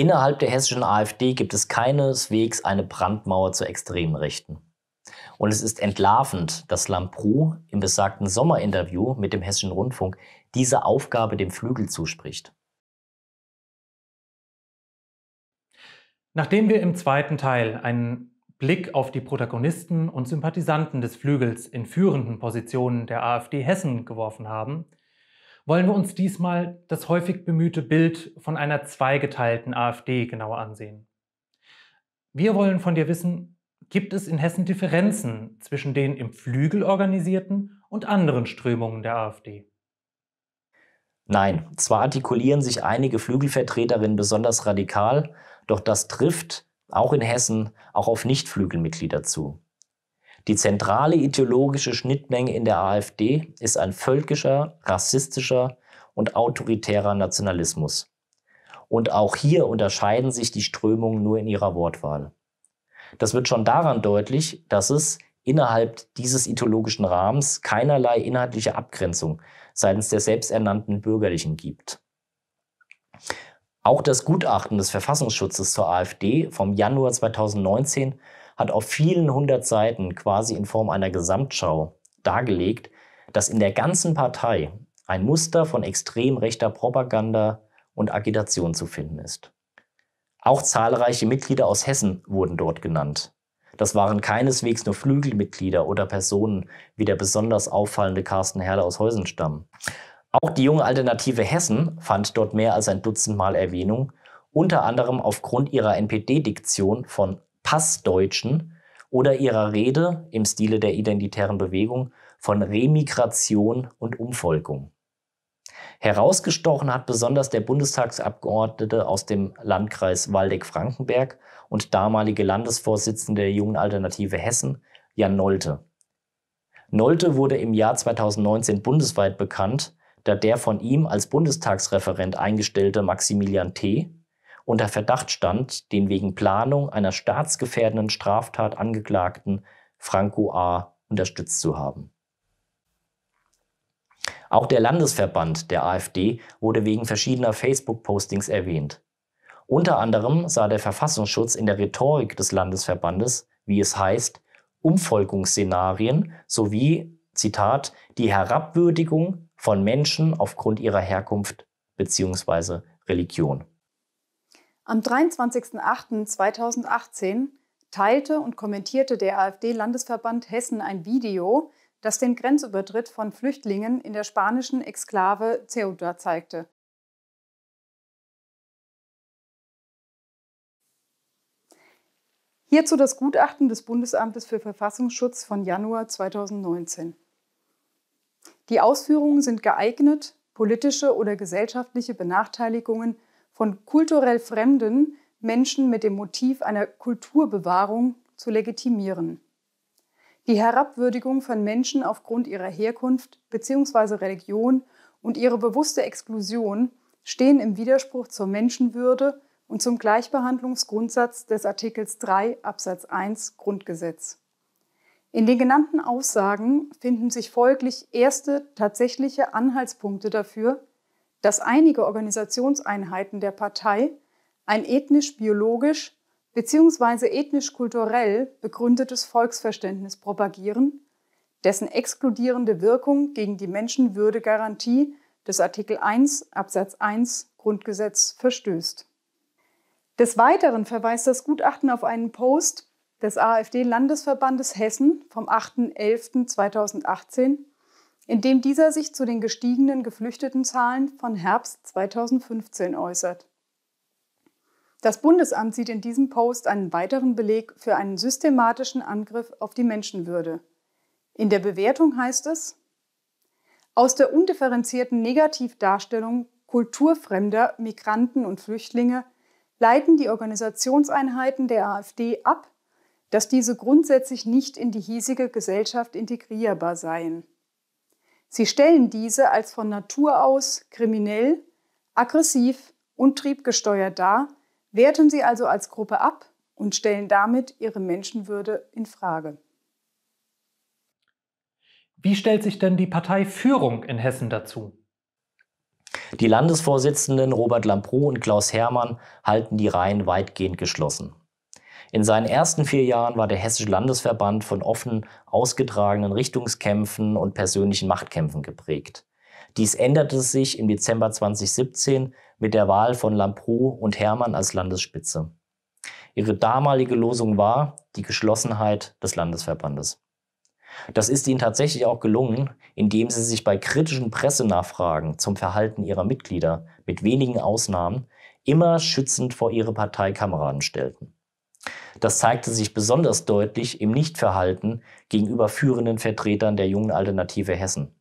Innerhalb der hessischen AfD gibt es keineswegs eine Brandmauer zur extremen Rechten. Und es ist entlarvend, dass Lamprou im besagten Sommerinterview mit dem Hessischen Rundfunk diese Aufgabe dem Flügel zuspricht. Nachdem wir im zweiten Teil einen Blick auf die Protagonisten und Sympathisanten des Flügels in führenden Positionen der AfD Hessen geworfen haben, wollen wir uns diesmal das häufig bemühte Bild von einer zweigeteilten AfD genauer ansehen. Wir wollen von dir wissen, gibt es in Hessen Differenzen zwischen den im Flügel organisierten und anderen Strömungen der AfD? Nein, zwar artikulieren sich einige Flügelvertreterinnen besonders radikal, doch das trifft auch in Hessen auch auf Nichtflügelmitglieder zu. Die zentrale ideologische Schnittmenge in der AfD ist ein völkischer, rassistischer und autoritärer Nationalismus. Und auch hier unterscheiden sich die Strömungen nur in ihrer Wortwahl. Das wird schon daran deutlich, dass es innerhalb dieses ideologischen Rahmens keinerlei inhaltliche Abgrenzung seitens der selbsternannten Bürgerlichen gibt. Auch das Gutachten des Verfassungsschutzes zur AfD vom Januar 2019 hat auf vielen hundert Seiten quasi in Form einer Gesamtschau dargelegt, dass in der ganzen Partei ein Muster von extrem rechter Propaganda und Agitation zu finden ist. Auch zahlreiche Mitglieder aus Hessen wurden dort genannt. Das waren keineswegs nur Flügelmitglieder oder Personen wie der besonders auffallende Carsten Herle aus Heusenstamm. Auch die junge Alternative Hessen fand dort mehr als ein Dutzend Mal Erwähnung, unter anderem aufgrund ihrer NPD-Diktion von Passdeutschen oder ihrer Rede im Stile der identitären Bewegung von Remigration und Umvolkung. Herausgestochen hat besonders der Bundestagsabgeordnete aus dem Landkreis Waldeck-Frankenberg und damalige Landesvorsitzende der Jungen Alternative Hessen, Jan Nolte. Nolte wurde im Jahr 2019 bundesweit bekannt, da der von ihm als Bundestagsreferent eingestellte Maximilian T unter Verdacht stand, den wegen Planung einer staatsgefährdenden Straftat angeklagten Franco A. unterstützt zu haben. Auch der Landesverband der AfD wurde wegen verschiedener Facebook-Postings erwähnt. Unter anderem sah der Verfassungsschutz in der Rhetorik des Landesverbandes, wie es heißt, Umfolgungsszenarien sowie, Zitat, die Herabwürdigung von Menschen aufgrund ihrer Herkunft bzw. Religion. Am 23.08.2018 teilte und kommentierte der AfD-Landesverband Hessen ein Video, das den Grenzübertritt von Flüchtlingen in der spanischen Exklave Ceuta zeigte. Hierzu das Gutachten des Bundesamtes für Verfassungsschutz von Januar 2019. Die Ausführungen sind geeignet, politische oder gesellschaftliche Benachteiligungen von kulturell Fremden Menschen mit dem Motiv einer Kulturbewahrung zu legitimieren. Die Herabwürdigung von Menschen aufgrund ihrer Herkunft bzw. Religion und ihre bewusste Exklusion stehen im Widerspruch zur Menschenwürde und zum Gleichbehandlungsgrundsatz des Artikels 3 Absatz 1 Grundgesetz. In den genannten Aussagen finden sich folglich erste tatsächliche Anhaltspunkte dafür, dass einige Organisationseinheiten der Partei ein ethnisch-biologisch bzw. ethnisch-kulturell begründetes Volksverständnis propagieren, dessen exkludierende Wirkung gegen die Menschenwürdegarantie des Artikel 1 Absatz 1 Grundgesetz verstößt. Des Weiteren verweist das Gutachten auf einen Post des AfD-Landesverbandes Hessen vom 8.11.2018 indem dieser sich zu den gestiegenen Geflüchtetenzahlen von Herbst 2015 äußert. Das Bundesamt sieht in diesem Post einen weiteren Beleg für einen systematischen Angriff auf die Menschenwürde. In der Bewertung heißt es, aus der undifferenzierten Negativdarstellung kulturfremder Migranten und Flüchtlinge leiten die Organisationseinheiten der AfD ab, dass diese grundsätzlich nicht in die hiesige Gesellschaft integrierbar seien. Sie stellen diese als von Natur aus kriminell, aggressiv und triebgesteuert dar, werten sie also als Gruppe ab und stellen damit ihre Menschenwürde in Frage. Wie stellt sich denn die Parteiführung in Hessen dazu? Die Landesvorsitzenden Robert Lamproh und Klaus Herrmann halten die Reihen weitgehend geschlossen. In seinen ersten vier Jahren war der Hessische Landesverband von offen ausgetragenen Richtungskämpfen und persönlichen Machtkämpfen geprägt. Dies änderte sich im Dezember 2017 mit der Wahl von Lambrou und Hermann als Landesspitze. Ihre damalige Losung war die Geschlossenheit des Landesverbandes. Das ist ihnen tatsächlich auch gelungen, indem sie sich bei kritischen Pressenachfragen zum Verhalten ihrer Mitglieder mit wenigen Ausnahmen immer schützend vor ihre Parteikameraden stellten. Das zeigte sich besonders deutlich im Nichtverhalten gegenüber führenden Vertretern der Jungen Alternative Hessen.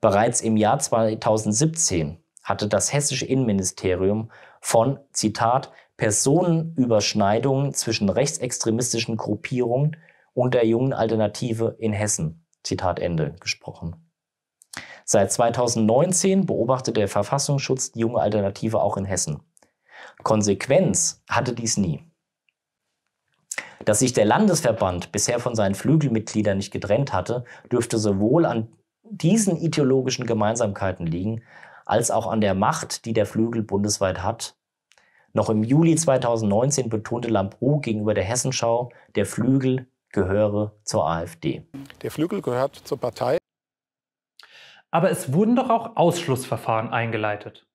Bereits im Jahr 2017 hatte das hessische Innenministerium von, Zitat, Personenüberschneidungen zwischen rechtsextremistischen Gruppierungen und der jungen Alternative in Hessen, Zitat Ende, gesprochen. Seit 2019 beobachtet der Verfassungsschutz die junge Alternative auch in Hessen. Konsequenz hatte dies nie. Dass sich der Landesverband bisher von seinen Flügelmitgliedern nicht getrennt hatte, dürfte sowohl an diesen ideologischen Gemeinsamkeiten liegen, als auch an der Macht, die der Flügel bundesweit hat. Noch im Juli 2019 betonte Lambrou gegenüber der Hessenschau, der Flügel gehöre zur AfD. Der Flügel gehört zur Partei. Aber es wurden doch auch Ausschlussverfahren eingeleitet.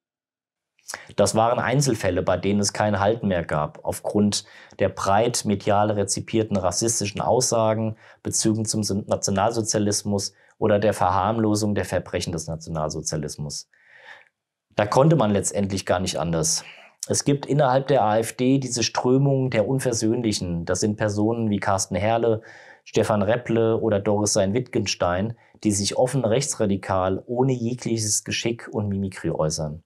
Das waren Einzelfälle, bei denen es kein Halt mehr gab, aufgrund der breit medial rezipierten rassistischen Aussagen, Bezügen zum Nationalsozialismus oder der Verharmlosung der Verbrechen des Nationalsozialismus. Da konnte man letztendlich gar nicht anders. Es gibt innerhalb der AfD diese Strömung der Unversöhnlichen. Das sind Personen wie Carsten Herle, Stefan Repple oder Doris Sein-Wittgenstein, die sich offen rechtsradikal ohne jegliches Geschick und Mimikry äußern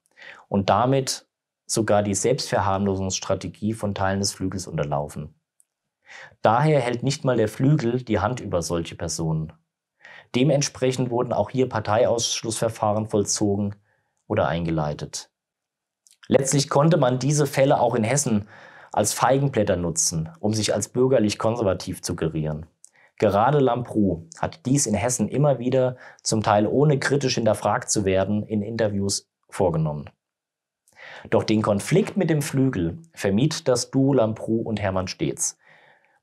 und damit sogar die Selbstverharmlosungsstrategie von Teilen des Flügels unterlaufen. Daher hält nicht mal der Flügel die Hand über solche Personen. Dementsprechend wurden auch hier Parteiausschlussverfahren vollzogen oder eingeleitet. Letztlich konnte man diese Fälle auch in Hessen als Feigenblätter nutzen, um sich als bürgerlich konservativ zu gerieren. Gerade Lamprou hat dies in Hessen immer wieder, zum Teil ohne kritisch hinterfragt zu werden, in Interviews vorgenommen. Doch den Konflikt mit dem Flügel vermied das Duo Lamprou und Hermann Stets.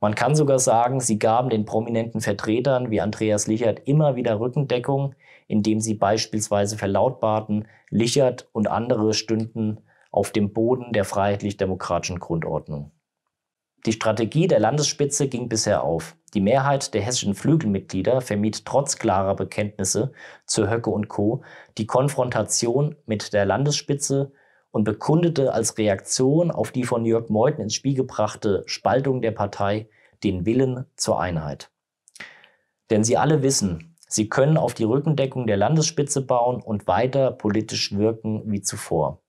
Man kann sogar sagen, sie gaben den prominenten Vertretern wie Andreas Lichert immer wieder Rückendeckung, indem sie beispielsweise verlautbarten, Lichert und andere stünden auf dem Boden der freiheitlich-demokratischen Grundordnung. Die Strategie der Landesspitze ging bisher auf. Die Mehrheit der hessischen Flügelmitglieder vermied trotz klarer Bekenntnisse zu Höcke und Co. die Konfrontation mit der Landesspitze und bekundete als Reaktion auf die von Jörg Meuthen ins Spiel gebrachte Spaltung der Partei den Willen zur Einheit. Denn sie alle wissen, sie können auf die Rückendeckung der Landesspitze bauen und weiter politisch wirken wie zuvor.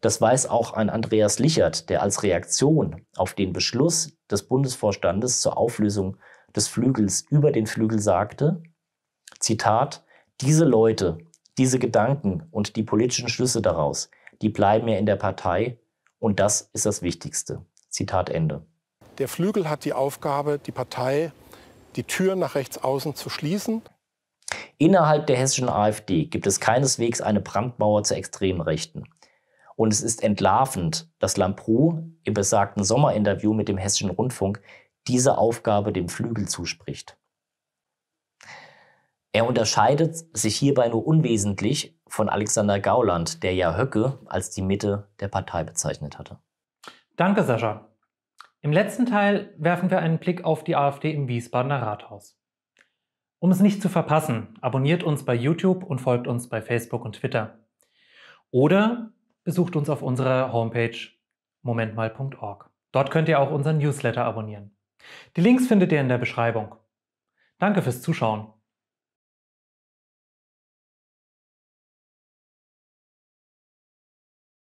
Das weiß auch ein Andreas Lichert, der als Reaktion auf den Beschluss des Bundesvorstandes zur Auflösung des Flügels über den Flügel sagte, Zitat, diese Leute, diese Gedanken und die politischen Schlüsse daraus, die bleiben ja in der Partei und das ist das Wichtigste. Zitat Ende. Der Flügel hat die Aufgabe, die Partei die Tür nach rechts außen zu schließen. Innerhalb der hessischen AfD gibt es keineswegs eine Brandmauer zur extremen Rechten. Und es ist entlarvend, dass Lamprou im besagten Sommerinterview mit dem Hessischen Rundfunk diese Aufgabe dem Flügel zuspricht. Er unterscheidet sich hierbei nur unwesentlich von Alexander Gauland, der ja Höcke als die Mitte der Partei bezeichnet hatte. Danke, Sascha. Im letzten Teil werfen wir einen Blick auf die AfD im Wiesbadener Rathaus. Um es nicht zu verpassen, abonniert uns bei YouTube und folgt uns bei Facebook und Twitter. Oder besucht uns auf unserer Homepage momentmal.org. Dort könnt ihr auch unseren Newsletter abonnieren. Die Links findet ihr in der Beschreibung. Danke fürs Zuschauen.